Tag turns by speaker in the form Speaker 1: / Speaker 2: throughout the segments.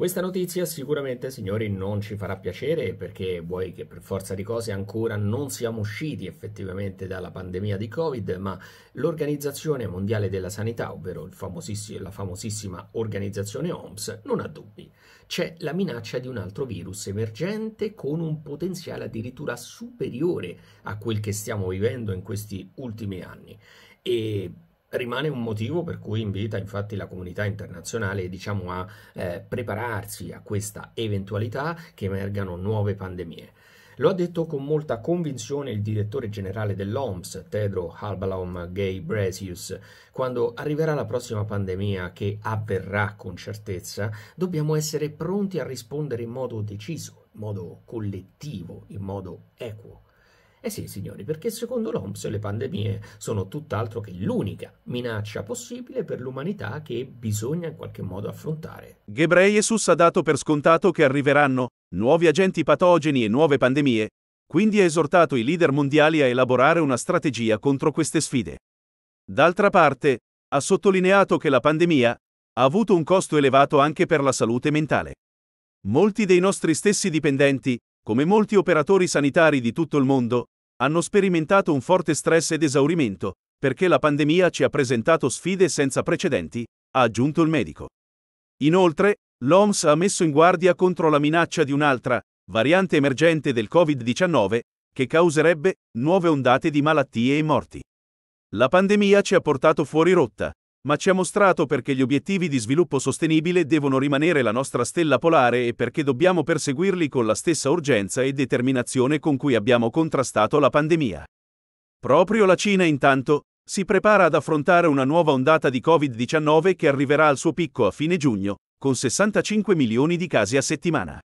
Speaker 1: Questa notizia sicuramente, signori, non ci farà piacere perché vuoi che per forza di cose ancora non siamo usciti effettivamente dalla pandemia di Covid, ma l'Organizzazione Mondiale della Sanità, ovvero famosissima, la famosissima organizzazione OMS, non ha dubbi. C'è la minaccia di un altro virus emergente con un potenziale addirittura superiore a quel che stiamo vivendo in questi ultimi anni. E rimane un motivo per cui invita infatti la comunità internazionale diciamo, a eh, prepararsi a questa eventualità che emergano nuove pandemie. Lo ha detto con molta convinzione il direttore generale dell'OMS, Tedro Halbalom Gay Bresius. Quando arriverà la prossima pandemia, che avverrà con certezza, dobbiamo essere pronti a rispondere in modo deciso, in modo collettivo, in modo equo. Eh sì, signori, perché secondo l'OMS le pandemie sono tutt'altro che l'unica minaccia possibile per l'umanità che bisogna in qualche modo affrontare.
Speaker 2: Ghebreyesus ha dato per scontato che arriveranno nuovi agenti patogeni e nuove pandemie, quindi ha esortato i leader mondiali a elaborare una strategia contro queste sfide. D'altra parte, ha sottolineato che la pandemia ha avuto un costo elevato anche per la salute mentale. Molti dei nostri stessi dipendenti, come molti operatori sanitari di tutto il mondo, hanno sperimentato un forte stress ed esaurimento, perché la pandemia ci ha presentato sfide senza precedenti, ha aggiunto il medico. Inoltre, l'OMS ha messo in guardia contro la minaccia di un'altra, variante emergente del Covid-19, che causerebbe nuove ondate di malattie e morti. La pandemia ci ha portato fuori rotta, ma ci ha mostrato perché gli obiettivi di sviluppo sostenibile devono rimanere la nostra stella polare e perché dobbiamo perseguirli con la stessa urgenza e determinazione con cui abbiamo contrastato la pandemia. Proprio la Cina, intanto, si prepara ad affrontare una nuova ondata di Covid-19 che arriverà al suo picco a fine giugno, con 65 milioni di casi a settimana.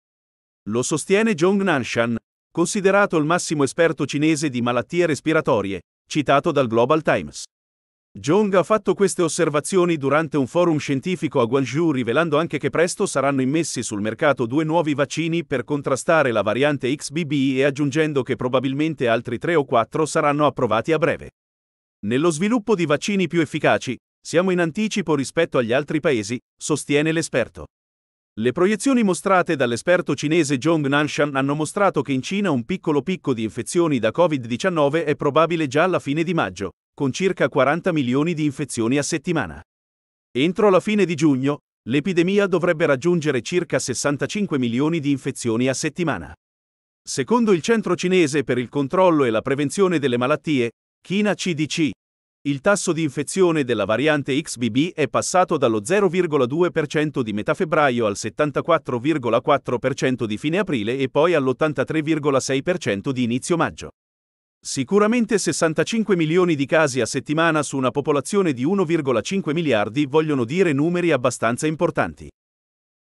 Speaker 2: Lo sostiene Zhong Nanshan, considerato il massimo esperto cinese di malattie respiratorie, citato dal Global Times. Jong ha fatto queste osservazioni durante un forum scientifico a Guangzhou rivelando anche che presto saranno immessi sul mercato due nuovi vaccini per contrastare la variante XBB e aggiungendo che probabilmente altri tre o quattro saranno approvati a breve. Nello sviluppo di vaccini più efficaci, siamo in anticipo rispetto agli altri paesi, sostiene l'esperto. Le proiezioni mostrate dall'esperto cinese Zhong Nanshan hanno mostrato che in Cina un piccolo picco di infezioni da Covid-19 è probabile già alla fine di maggio, con circa 40 milioni di infezioni a settimana. Entro la fine di giugno, l'epidemia dovrebbe raggiungere circa 65 milioni di infezioni a settimana. Secondo il Centro cinese per il controllo e la prevenzione delle malattie, China CDC, il tasso di infezione della variante XBB è passato dallo 0,2% di metà febbraio al 74,4% di fine aprile e poi all'83,6% di inizio maggio. Sicuramente 65 milioni di casi a settimana su una popolazione di 1,5 miliardi vogliono dire numeri abbastanza importanti.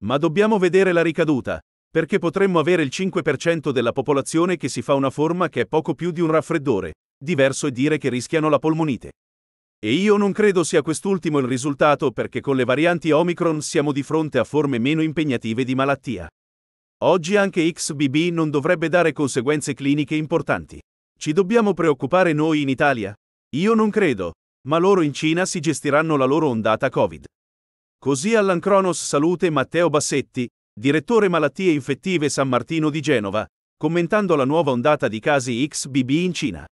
Speaker 2: Ma dobbiamo vedere la ricaduta, perché potremmo avere il 5% della popolazione che si fa una forma che è poco più di un raffreddore, diverso è dire che rischiano la polmonite. E io non credo sia quest'ultimo il risultato perché con le varianti Omicron siamo di fronte a forme meno impegnative di malattia. Oggi anche XBB non dovrebbe dare conseguenze cliniche importanti. Ci dobbiamo preoccupare noi in Italia? Io non credo, ma loro in Cina si gestiranno la loro ondata Covid. Così all'Ancronos Salute Matteo Bassetti, direttore malattie infettive San Martino di Genova, commentando la nuova ondata di casi XBB in Cina.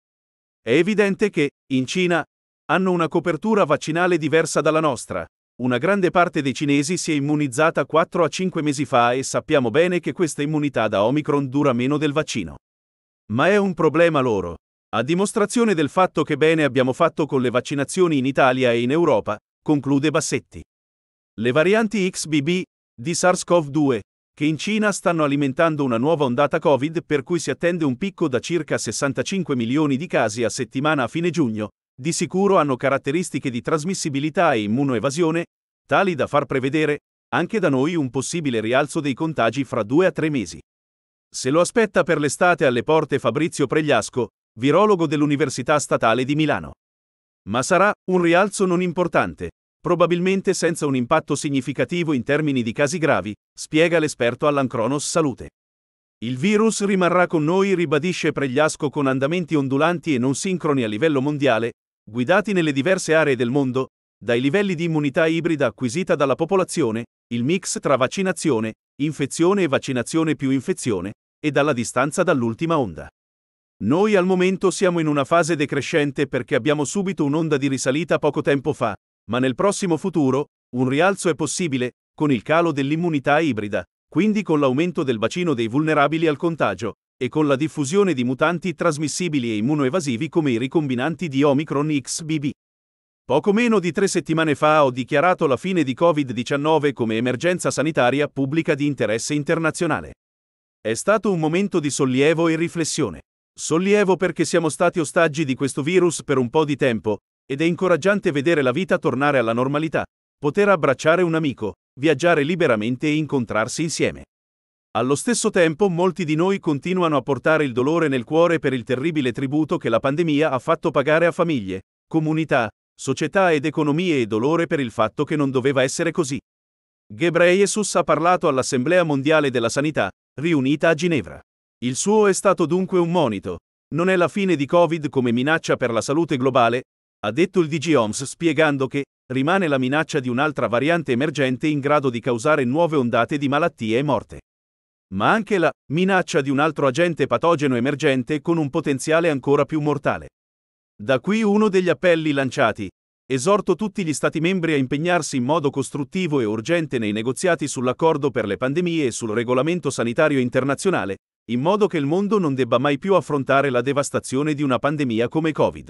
Speaker 2: È evidente che, in Cina, hanno una copertura vaccinale diversa dalla nostra. Una grande parte dei cinesi si è immunizzata 4 a 5 mesi fa e sappiamo bene che questa immunità da Omicron dura meno del vaccino. Ma è un problema loro. A dimostrazione del fatto che bene abbiamo fatto con le vaccinazioni in Italia e in Europa, conclude Bassetti. Le varianti XBB di SARS-CoV-2, che in Cina stanno alimentando una nuova ondata Covid per cui si attende un picco da circa 65 milioni di casi a settimana a fine giugno, di sicuro hanno caratteristiche di trasmissibilità e immunoevasione, tali da far prevedere, anche da noi, un possibile rialzo dei contagi fra due a tre mesi. Se lo aspetta per l'estate alle porte Fabrizio Pregliasco, virologo dell'Università Statale di Milano. Ma sarà un rialzo non importante, probabilmente senza un impatto significativo in termini di casi gravi, spiega l'esperto all'Ancronos Salute. Il virus rimarrà con noi, ribadisce Pregliasco con andamenti ondulanti e non sincroni a livello mondiale, guidati nelle diverse aree del mondo, dai livelli di immunità ibrida acquisita dalla popolazione, il mix tra vaccinazione, infezione e vaccinazione più infezione, e dalla distanza dall'ultima onda. Noi al momento siamo in una fase decrescente perché abbiamo subito un'onda di risalita poco tempo fa, ma nel prossimo futuro, un rialzo è possibile, con il calo dell'immunità ibrida, quindi con l'aumento del bacino dei vulnerabili al contagio, e con la diffusione di mutanti trasmissibili e immunoevasivi come i ricombinanti di Omicron XBB. Poco meno di tre settimane fa ho dichiarato la fine di Covid-19 come emergenza sanitaria pubblica di interesse internazionale. È stato un momento di sollievo e riflessione. Sollievo perché siamo stati ostaggi di questo virus per un po' di tempo, ed è incoraggiante vedere la vita tornare alla normalità, poter abbracciare un amico, viaggiare liberamente e incontrarsi insieme. Allo stesso tempo molti di noi continuano a portare il dolore nel cuore per il terribile tributo che la pandemia ha fatto pagare a famiglie, comunità, società ed economie e dolore per il fatto che non doveva essere così. Ghebreyesus ha parlato all'Assemblea Mondiale della Sanità, riunita a Ginevra. Il suo è stato dunque un monito. Non è la fine di Covid come minaccia per la salute globale, ha detto il DG OMS spiegando che rimane la minaccia di un'altra variante emergente in grado di causare nuove ondate di malattie e morte. Ma anche la minaccia di un altro agente patogeno emergente con un potenziale ancora più mortale. Da qui uno degli appelli lanciati, esorto tutti gli Stati membri a impegnarsi in modo costruttivo e urgente nei negoziati sull'accordo per le pandemie e sul regolamento sanitario internazionale, in modo che il mondo non debba mai più affrontare la devastazione di una pandemia come Covid.